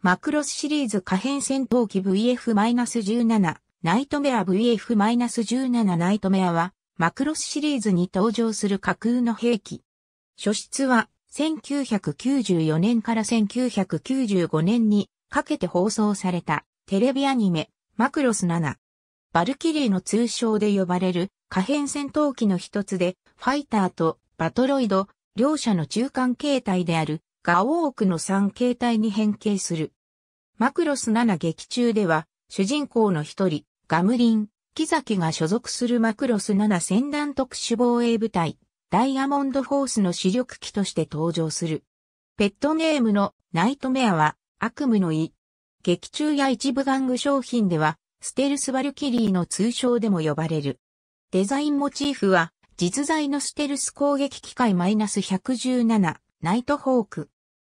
マクロスシリーズ可変戦闘機 VF-17 ナイトメア VF-17 ナイトメアはマクロスシリーズに登場する架空の兵器。初出は1994年から1995年にかけて放送されたテレビアニメマクロス7。バルキリーの通称で呼ばれる可変戦闘機の一つでファイターとバトロイド両者の中間形態であるが多くの3形態に変形する。マクロス7劇中では、主人公の一人、ガムリン、木崎が所属するマクロス7戦団特殊防衛部隊、ダイヤモンドフォースの主力機として登場する。ペットネームのナイトメアは悪夢の意。劇中や一部玩具商品では、ステルスバルキリーの通称でも呼ばれる。デザインモチーフは、実在のステルス攻撃機械 -117、ナイトホーク。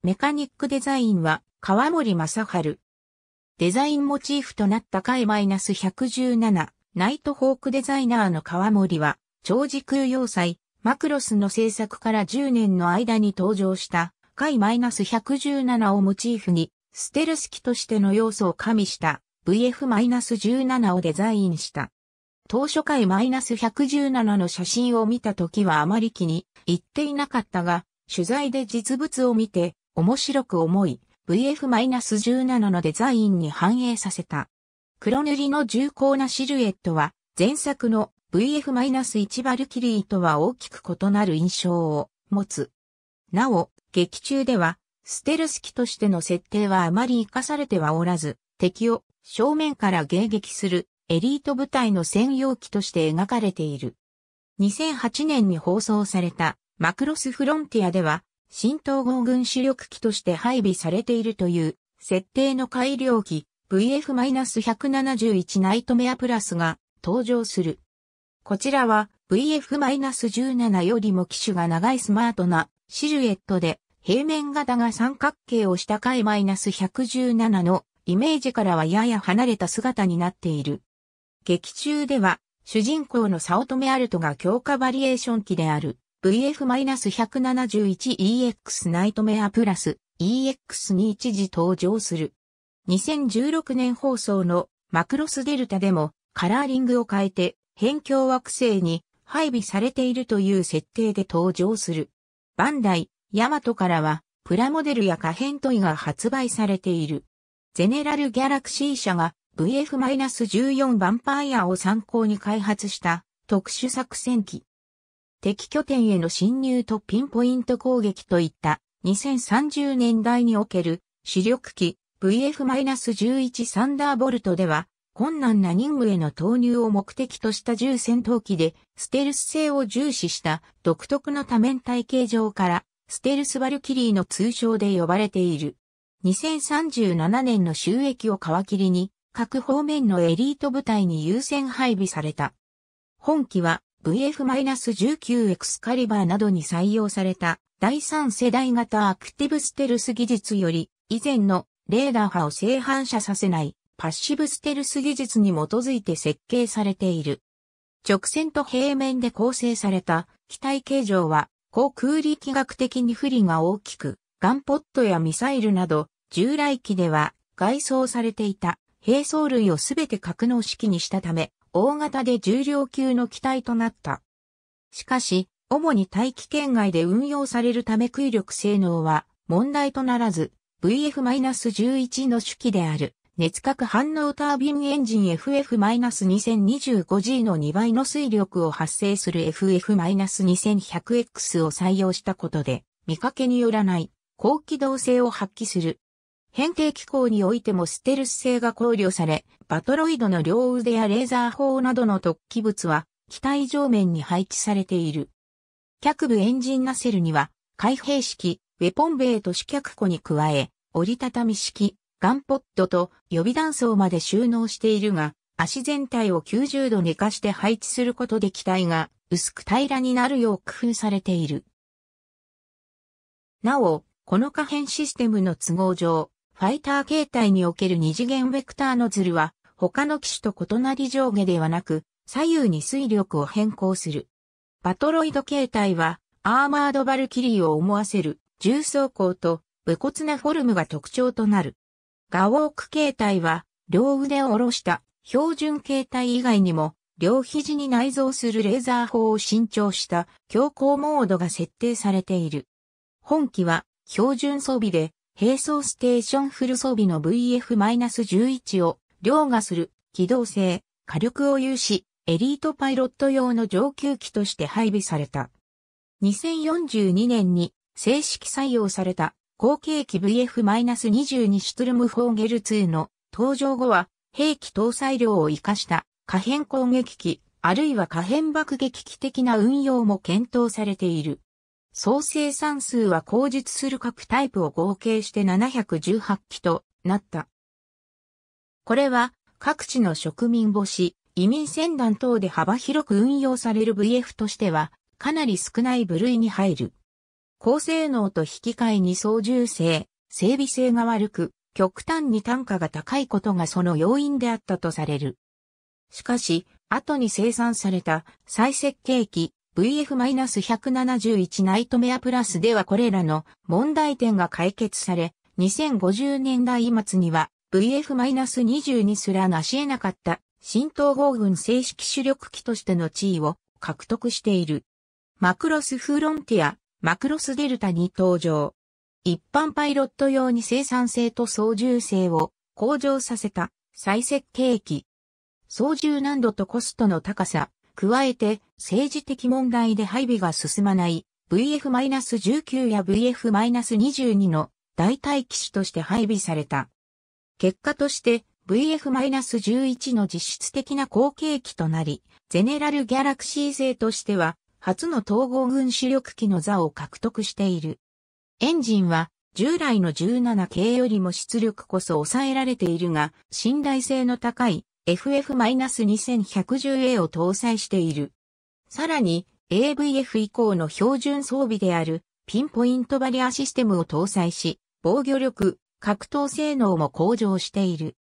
メカニックデザインは川森正春。デザインモチーフとなった回 -117 ナイトホークデザイナーの川森は長時空要塞マクロスの制作から10年の間に登場した回 -117 をモチーフにステルス機としての要素を加味した VF-17 をデザインした。当初回 -117 の写真を見た時はあまり気に入っていなかったが、取材で実物を見て面白く思い、VF-17 のデザインに反映させた。黒塗りの重厚なシルエットは、前作の VF-1 バルキリーとは大きく異なる印象を持つ。なお、劇中では、ステルス機としての設定はあまり活かされてはおらず、敵を正面から迎撃するエリート部隊の専用機として描かれている。2008年に放送されたマクロスフロンティアでは新統合軍主力機として配備されているという設定の改良機 VF-171 ナイトメアプラスが登場する。こちらは VF-17 よりも機種が長いスマートなシルエットで平面型が三角形をした回 -117 のイメージからはやや離れた姿になっている。劇中では主人公のサオトメアルトが強化バリエーション機である VF-171EX ナイトメアプラス EX に一時登場する。2016年放送のマクロスデルタでもカラーリングを変えて辺境惑星に配備されているという設定で登場する。バンダイ、ヤマトからはプラモデルや可変トイが発売されている。ゼネラルギャラクシー社が VF-14 ヴァンパイアを参考に開発した特殊作戦機。敵拠点への侵入とピンポイント攻撃といった2030年代における主力機 VF-11 サンダーボルトでは困難な任務への投入を目的とした重戦闘機でステルス性を重視した独特の多面体形状からステルスバルキリーの通称で呼ばれている。2037年の収益を皮切りに各方面のエリート部隊に優先配備された。本機は VF-19 エクスカリバーなどに採用された第3世代型アクティブステルス技術より以前のレーダー波を正反射させないパッシブステルス技術に基づいて設計されている。直線と平面で構成された機体形状は航空力学的に不利が大きく、ガンポットやミサイルなど従来機では外装されていた並走類をすべて格納式にしたため、大型で重量級の機体となった。しかし、主に大気圏外で運用されるため空力性能は問題とならず、VF-11 の主機である熱核反応タービンエンジン FF-2025G の2倍の水力を発生する FF-2100X を採用したことで、見かけによらない高機動性を発揮する変形機構においてもステルス性が考慮され、バトロイドの両腕やレーザー砲などの突起物は、機体上面に配置されている。脚部エンジンナセルには、開閉式、ウェポンベイと試脚庫に加え、折りたたみ式、ガンポッドと予備弾層まで収納しているが、足全体を90度寝かして配置することで機体が薄く平らになるよう工夫されている。なお、この可変システムの都合上、ファイター形態における二次元ベクターノズルは、他の機種と異なり上下ではなく、左右に水力を変更する。バトロイド形態は、アーマードバルキリーを思わせる重装甲と武骨なフォルムが特徴となる。ガウォーク形態は、両腕を下ろした標準形態以外にも、両肘に内蔵するレーザー砲を新調した強行モードが設定されている。本機は標準装備で並走ステーションフル装備の VF-11 を凌駕する機動性、火力を有し、エリートパイロット用の上級機として配備された。2042年に正式採用された後継機 VF-22 シュトルムフォーゲル2の登場後は兵器搭載量を活かした可変攻撃機あるいは可変爆撃機的な運用も検討されている。総生産数は口述する各タイプを合計して718機となった。これは各地の植民母子、移民船団等で幅広く運用される VF としてはかなり少ない部類に入る。高性能と引き換えに操縦性、整備性が悪く、極端に単価が高いことがその要因であったとされる。しかし、後に生産された再設計機、VF-171 ナイトメアプラスではこれらの問題点が解決され、2050年代末には VF-22 すら成し得なかった新統合軍正式主力機としての地位を獲得している。マクロスフロンティア、マクロスデルタに登場。一般パイロット用に生産性と操縦性を向上させた再設計機。操縦難度とコストの高さ、加えて政治的問題で配備が進まない VF-19 や VF-22 の代替機種として配備された。結果として VF-11 の実質的な後継機となり、ゼネラルギャラクシー製としては初の統合軍主力機の座を獲得している。エンジンは従来の17系よりも出力こそ抑えられているが、信頼性の高い FF-2110A を搭載している。さらに、AVF 以降の標準装備であるピンポイントバリアシステムを搭載し、防御力、格闘性能も向上している。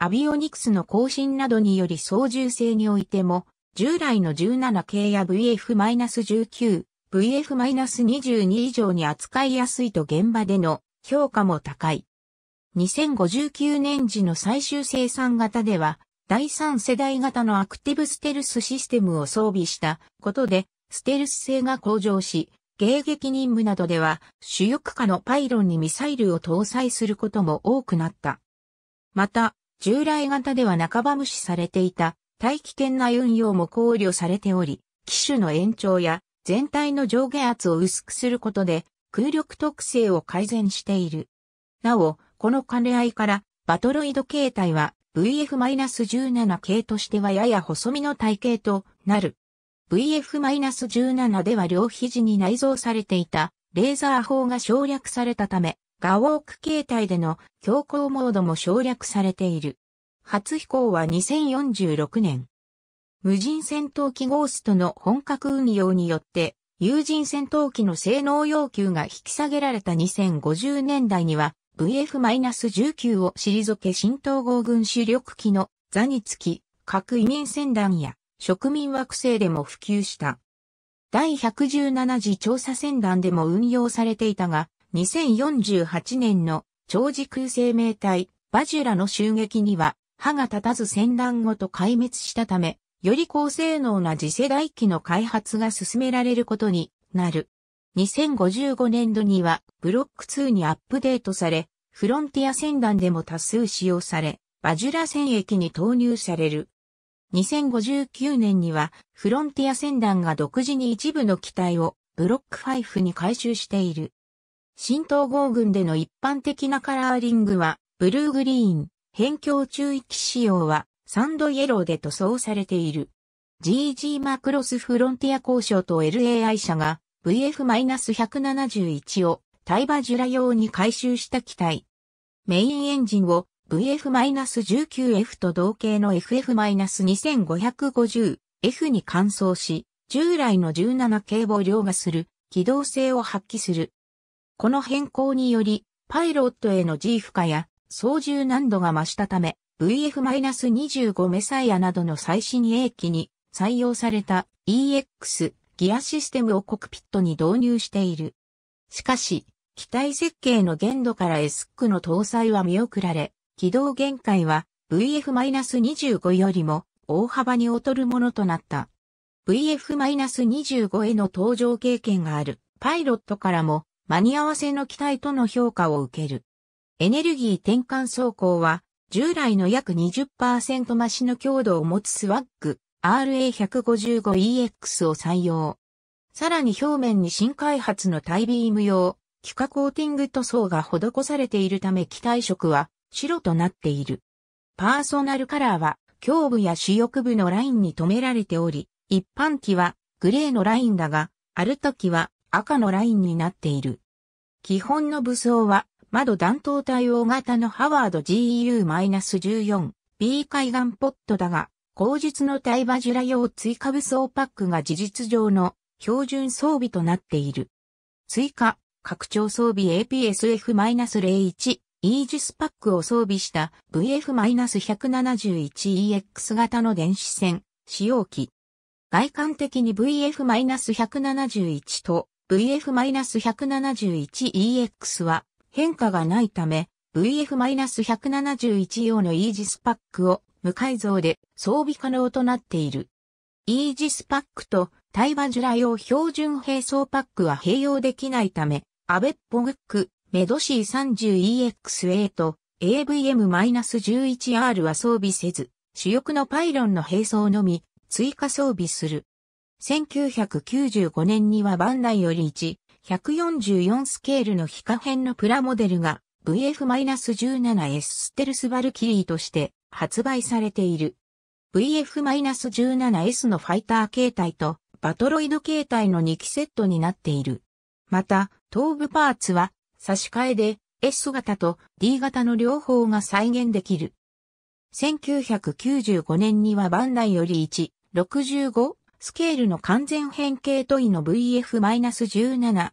アビオニクスの更新などにより操縦性においても、従来の 17K や VF-19、VF-22 以上に扱いやすいと現場での評価も高い。2059年時の最終生産型では、第三世代型のアクティブステルスシステムを装備したことで、ステルス性が向上し、迎撃任務などでは主翼下のパイロンにミサイルを搭載することも多くなった。また、従来型では半ば無視されていた大気圏内運用も考慮されており、機種の延長や全体の上下圧を薄くすることで空力特性を改善している。なお、この兼ね合いからバトロイド形態は VF-17 系としてはやや細身の体型となる。VF-17 では両肘に内蔵されていたレーザー砲が省略されたため、ガウォーク形態での強行モードも省略されている。初飛行は2046年。無人戦闘機ゴーストの本格運用によって、有人戦闘機の性能要求が引き下げられた2050年代には、VF-19 を退け新統合軍主力機の座につき、核移民船団や植民惑星でも普及した。第117次調査船団でも運用されていたが、2048年の長時空生命体バジュラの襲撃には歯が立たず船団ごと壊滅したため、より高性能な次世代機の開発が進められることになる。2055年度にはブロック2にアップデートされ、フロンティア船団でも多数使用され、バジュラ船駅に投入される。2059年にはフロンティア船団が独自に一部の機体をブロック5に回収している。新統合軍での一般的なカラーリングはブルーグリーン、辺境中域仕様はサンドイエローで塗装されている。GG マクロスフロンティア交渉と LAI 社が VF-171 を対馬ジュラ用に改修した機体。メインエンジンを VF-19F と同型の FF-2550F に換装し、従来の17系を凌駕する機動性を発揮する。この変更により、パイロットへの G 負荷や操縦難度が増したため、VF-25 メサイアなどの最新鋭機に採用された EX ギアシステムをコクピットに導入している。しかし、機体設計の限度からエスックの搭載は見送られ、軌道限界は VF-25 よりも大幅に劣るものとなった。VF-25 への搭乗経験があるパイロットからも間に合わせの機体との評価を受ける。エネルギー転換走行は従来の約20%増しの強度を持つスワッグ RA155EX を採用。さらに表面に新開発のタイビーム用、気化コーティング塗装が施されているため機体色は白となっている。パーソナルカラーは胸部や主翼部のラインに留められており、一般機はグレーのラインだが、ある時は赤のラインになっている。基本の武装は窓弾頭対応型のハワード g u 1 4 b 海岸ポットだが、後述の対馬ジュラ用追加武装パックが事実上の標準装備となっている。追加、拡張装備 APSF-01 イージスパックを装備した VF-171EX 型の電子戦使用機。外観的に VF-171 と VF-171EX は変化がないため VF-171 用のイージスパックを無改造で装備可能となっている。イージスパックと対話ジュラ用標準並走パックは併用できないため、アベッポグック、メドシー3 0 e x a と AVM-11R は装備せず、主翼のパイロンの並走のみ追加装備する。1995年にはバンダイより1、144スケールの非可変のプラモデルが VF-17S ステルスバルキリーとして発売されている。VF-17S のファイター形態とバトロイド形態の2機セットになっている。また、頭部パーツは差し替えで S 型と D 型の両方が再現できる。1995年にはバンダイより1、65スケールの完全変形トイの VF-17S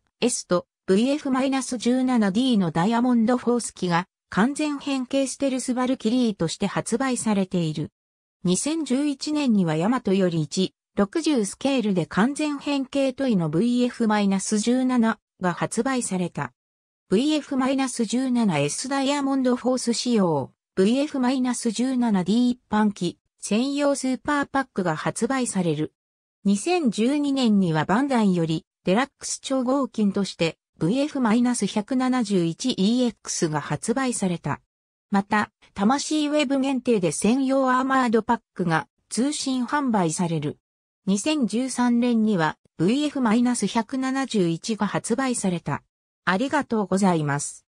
と VF-17D のダイヤモンドフォース機が完全変形ステルスバルキリーとして発売されている。2011年にはヤマトより1、60スケールで完全変形トイの VF-17 が発売された。VF-17S ダイヤモンドフォース仕様、VF-17D 一般機、専用スーパーパックが発売される。2012年にはバンダイよりデラックス超合金として VF-171EX が発売された。また、魂ウェブ限定で専用アーマードパックが通信販売される。2013年には VF-171 が発売された。ありがとうございます。